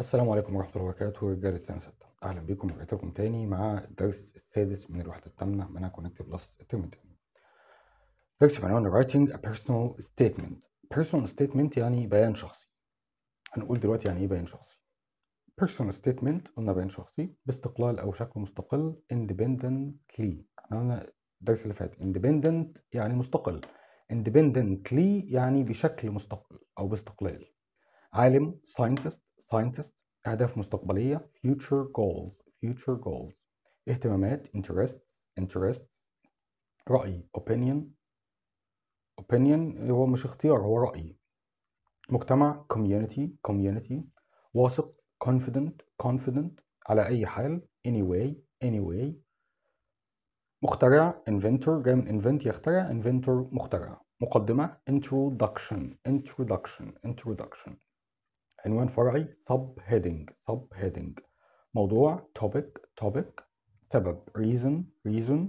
السلام عليكم ورحمة الله وبركاته رجالة سنة ستة أهلا بكم ورجعت تاني مع الدرس السادس من الوحدة الثامنة منها كونكت بلس الترم التاني درس بعنوان Writing a Personal Statement Personal Statement يعني بيان شخصي هنقول دلوقتي يعني إيه بيان شخصي Personal Statement قلنا بيان شخصي باستقلال أو شكل مستقل Independently احنا قلنا الدرس اللي فات Independent يعني مستقل Independently يعني بشكل مستقل أو باستقلال عالم ساينتست ساينتست أهداف مستقبلية future goals future goals اهتمامات interests interests رأي opinion opinion هو مش اختيار هو رأي مجتمع community community واثق confident confident على أي حال anyway anyway مخترع inventor جاي من invent يخترع inventor مخترع مقدمة introduction introduction introduction عنوان فرعي sub heading sub heading موضوع topic topic سبب reason reason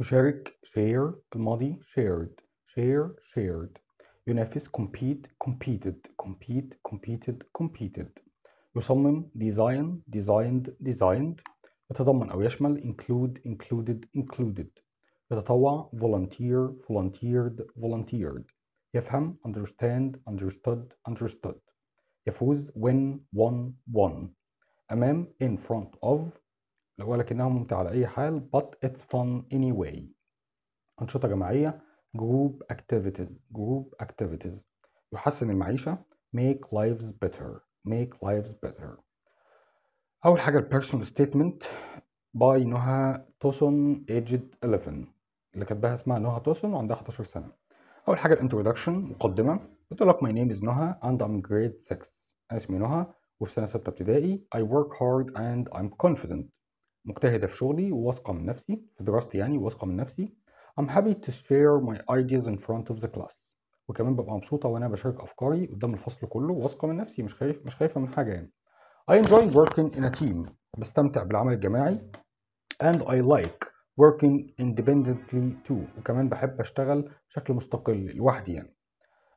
يشارك share الماضي shared share shared ينافس compete competed compete competed competed يصمم design designed designed يتضمن أو يشمل include included included يتطوع volunteer volunteered volunteered يفهم understand understood understood يفوز win won won أمام in front of ولكنها ممتعة على أي حال but it's fun anyway أنشطة جماعية group activities group activities يحسن المعيشة make lives better make lives better أول حاجة personal statement by نهى توسون aged 11 اللي كاتباها اسمها نهى توسون وعندها 11 سنة اول حاجه الانترودكشن مقدمه قلت لك my name is نهى and I'm grade 6 انا اسمي نهى وفي سنه سته ابتدائي I work hard and I'm confident مجتهده في شغلي وواثقه من نفسي في دراستي يعني واثقه من نفسي I'm happy to share my ideas in front of the class وكمان ببقى مبسوطه وانا بشارك افكاري قدام الفصل كله واثقه من نفسي مش خايف مش خايفه من حاجه يعني I enjoy working in a team بستمتع بالعمل الجماعي and I like working independently too وكمان بحب اشتغل بشكل مستقل لوحدي يعني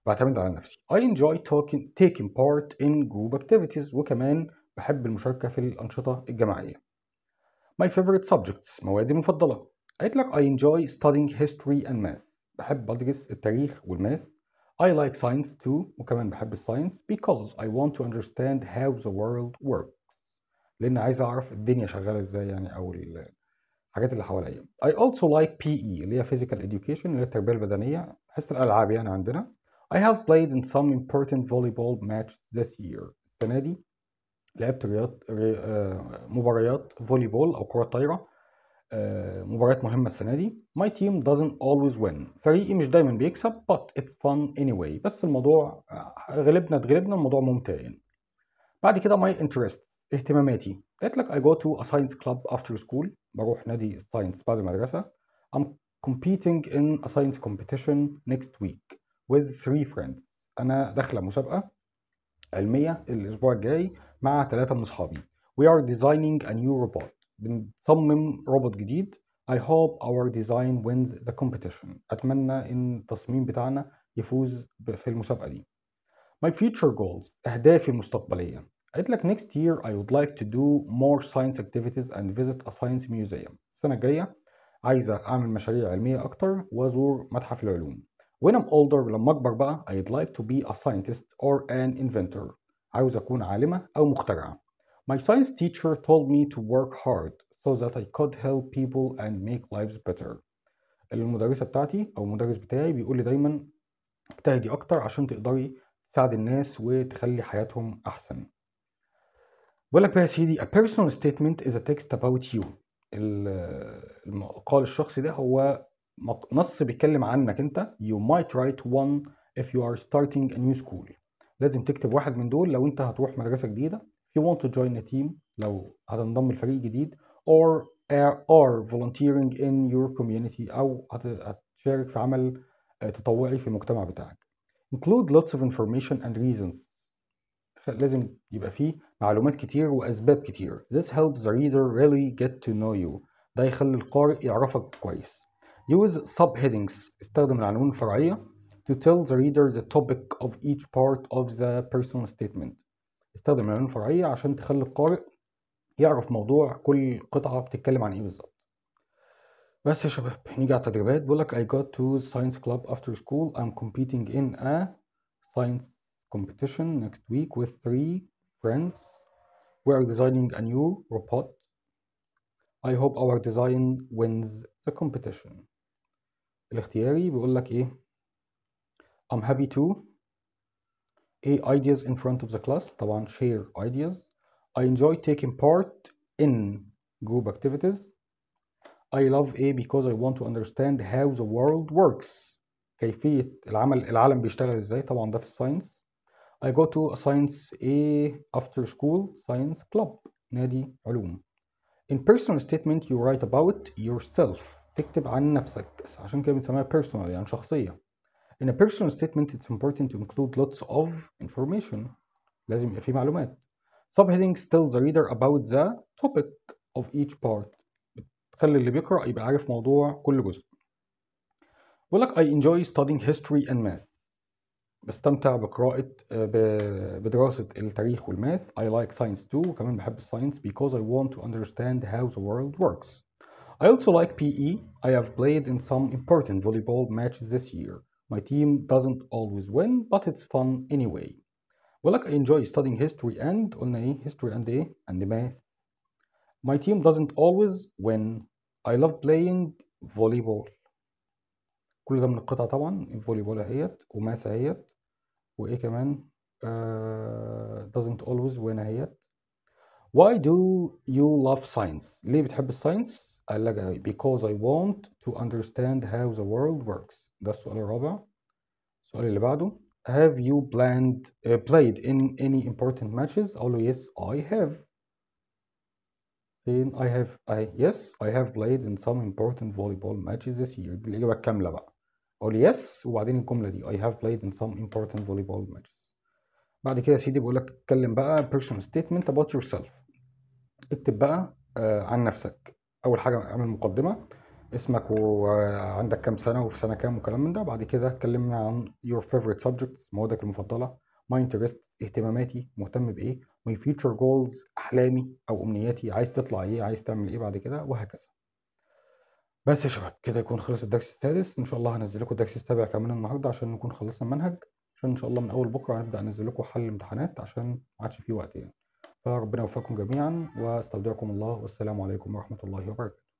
بعتمد على نفسي I enjoy talking, taking part in group activities وكمان بحب المشاركة في الأنشطة الجماعية My favorite subjects موادي المفضلة قلت لك I enjoy studying history and math بحب أدرس التاريخ والماث I like science too وكمان بحب الساينس because I want to understand how the world works لأن عايز أعرف الدنيا شغالة إزاي يعني أو الحاجات اللي حواليا I also like PE اللي هي physical education اللي هي التربية البدنية حصة الألعاب يعني عندنا I have played in some important volleyball match this year السنة دي لعبت رياض ري... آه، مباريات بول أو كرة طايرة آه، مباريات مهمة السنة دي My team doesn't always win فريقي مش دايما بيكسب but it's fun anyway بس الموضوع آه، غلبنا اتغلبنا الموضوع ممتع يعني بعد كده my interest اهتماماتي قالت لك I go to a science club after school بروح نادي الساينس بعد المدرسة I'm competing in a science competition next week with three friends أنا داخلة مسابقة علمية الأسبوع الجاي مع ثلاثة من أصحابي We are designing a new robot بنصمم روبوت جديد I hope our design wins the competition أتمنى إن التصميم بتاعنا يفوز في المسابقة دي My future goals أهدافي المستقبلية قالت لك next year I would like to do more science activities and visit a science museum السنة الجاية عايزة أعمل مشاريع علمية أكتر وأزور متحف العلوم when I'm older لما أكبر بقى I'd like to be a scientist or an inventor عاوز أكون عالمة أو مخترعة My science teacher told me to work hard so that I could help people and make lives better المدرسة بتاعتي أو المدرس بتاعي بيقول لي دايما اجتهدي أكتر عشان تقدري تساعد الناس وتخلي حياتهم أحسن بقول لك بقى يا سيدي a personal statement is a text about you المقال الشخصي ده هو نص بيتكلم عنك انت you might write one if you are starting a new school لازم تكتب واحد من دول لو انت هتروح مدرسة جديدة if you want to join a team لو هتنضم لفريق جديد or are volunteering in your community او هتشارك في عمل تطوعي في المجتمع بتاعك include lots of information and reasons لازم يبقى فيه معلومات كتير وأسباب كتير This helps the reader really get to know you ده يخلي القارئ يعرفك كويس Use subheadings استخدم العنوان الفرعية to tell the reader the topic of each part of the personal statement استخدم العنوان الفرعية عشان تخلي القارئ يعرف موضوع كل قطعة بتتكلم عن ايه بالظبط بس يا شباب نيجي على التدريبات بيقول لك I got to science club after school I'm competing in a science competition next week with three friends. We are designing a new robot. I hope our design wins the competition. الاختياري بيقول لك ايه I'm happy to A ideas in front of the class طبعا share ideas I enjoy taking part in group activities I love A because I want to understand how the world works كيفية العمل العالم بيشتغل ازاي طبعا ده في الساينس I go to science A after school science club نادي علوم in personal statement you write about yourself تكتب عن نفسك عشان كده بنسميها personal يعني شخصية in a personal statement it's important to include lots of information لازم يبقى في معلومات subheadings tell the reader about the topic of each part بتخلي اللي بيقرأ يبقى عارف موضوع كل جزء بقول لك I enjoy studying history and math بستمتع بقراءة بدراسة التاريخ والماس I like science too وكمان بحب science because I want to understand how the world works I also like PE I have played in some important volleyball matches this year My team doesn't always win but it's fun anyway Well, I enjoy studying history and قلنا oh, ايه history and ايه and math My team doesn't always win I love playing volleyball كل ده من القطع طبعا الفولي بول اهيت وماسة اهيت وايه كمان uh, doesn't always win اهيت why do you love science ليه بتحب الساينس قال لك because I want to understand how the world works ده السؤال الرابع السؤال اللي بعده have you planned uh, played in any important matches قال له yes I have فين I have I yes I have played in some important volleyball matches this year دي الإجابة الكاملة بقى أقول yes وبعدين الجملة دي I have played in some important volleyball matches بعد كده يا سيدي بقول لك اتكلم بقى personal statement about yourself اكتب بقى آه عن نفسك أول حاجة اعمل مقدمة اسمك وعندك آه، كام سنة وفي سنة كام وكلام من ده بعد كده اتكلمنا عن your favorite subjects موادك المفضلة my interests اهتماماتي مهتم بإيه ماي فيوتشر جولز احلامي او امنياتي عايز تطلع ايه عايز تعمل ايه بعد كده وهكذا بس يا شباب كده يكون خلص الدرس السادس ان شاء الله هنزل لكم الدرس السابع كمان النهارده عشان نكون خلصنا المنهج عشان ان شاء الله من اول بكره هنبدا انزل لكم حل امتحانات عشان ما عادش فيه وقت يعني فربنا يوفقكم جميعا واستودعكم الله والسلام عليكم ورحمه الله وبركاته